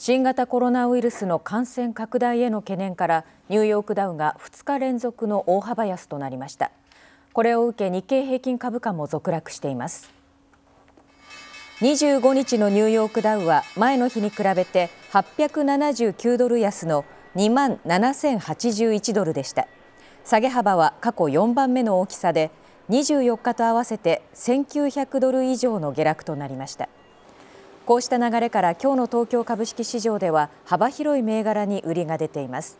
新型コロナウイルスの感染拡大への懸念からニューヨークダウが2日連続の大幅安となりましたこれを受け日経平均株価も続落しています25日のニューヨークダウは前の日に比べて879ドル安の2万7081ドルでした下げ幅は過去4番目の大きさで24日と合わせて1900ドル以上の下落となりましたこうした流れから今日の東京株式市場では幅広い銘柄に売りが出ています。